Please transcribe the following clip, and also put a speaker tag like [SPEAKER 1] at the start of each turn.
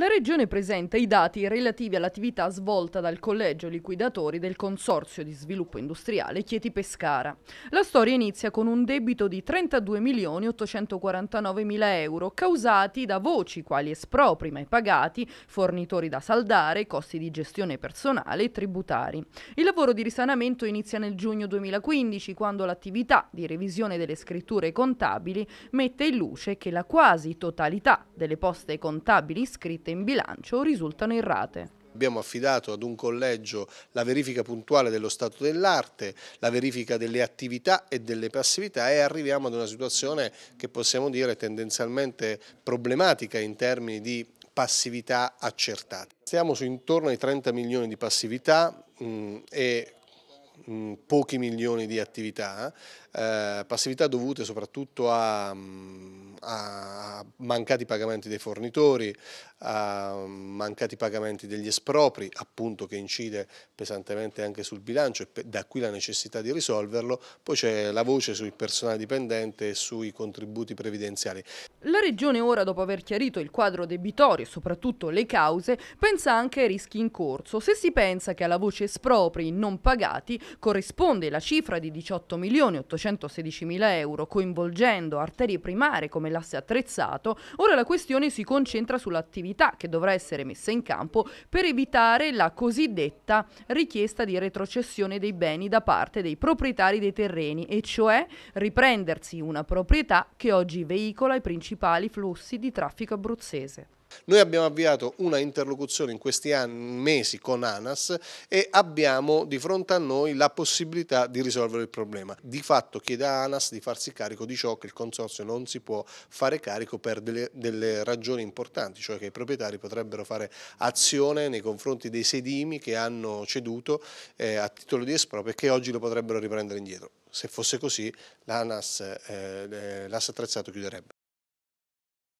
[SPEAKER 1] La Regione presenta i dati relativi all'attività svolta dal Collegio Liquidatori del Consorzio di Sviluppo Industriale Chieti Pescara. La storia inizia con un debito di 32.849.000 euro causati da voci quali espropri mai pagati, fornitori da saldare, costi di gestione personale e tributari. Il lavoro di risanamento inizia nel giugno 2015 quando l'attività di revisione delle scritture contabili mette in luce che la quasi totalità delle poste contabili iscritte entrate in bilancio risultano errate.
[SPEAKER 2] Abbiamo affidato ad un collegio la verifica puntuale dello stato dell'arte, la verifica delle attività e delle passività e arriviamo ad una situazione che possiamo dire tendenzialmente problematica in termini di passività accertate. Stiamo su intorno ai 30 milioni di passività mh, mm, e mh, mm, pochi milioni di attività, eh, passività dovute soprattutto a mh, mm, a mancati pagamenti dei fornitori, a mancati pagamenti degli espropri, appunto che incide pesantemente anche sul bilancio e da qui la necessità di risolverlo, poi c'è la voce sul personale dipendente e sui contributi previdenziali.
[SPEAKER 1] La Regione ora, dopo aver chiarito il quadro debitorio e soprattutto le cause, pensa anche ai rischi in corso. Se si pensa che alla voce espropri non pagati corrisponde la cifra di 18.816.000 euro, coinvolgendo arterie primarie come l'asse attrezzato, ora la questione si concentra sull'attività che dovrà essere messa in campo per evitare la cosiddetta richiesta di retrocessione dei beni da parte dei proprietari dei terreni, e cioè riprendersi una proprietà che oggi veicola i principali flussi di traffico abruzzese.
[SPEAKER 2] Noi abbiamo avviato una interlocuzione in questi anni, mesi con ANAS e abbiamo di fronte a noi la possibilità di risolvere il problema. Di fatto chiede a ANAS di farsi carico di ciò che il Consorzio non si può fare carico per delle, delle ragioni importanti, cioè che i proprietari potrebbero fare azione nei confronti dei sedimi che hanno ceduto eh, a titolo di esproprio e che oggi lo potrebbero riprendere indietro. Se fosse così l'ANAS, eh, eh l'AS attrezzato chiuderebbe.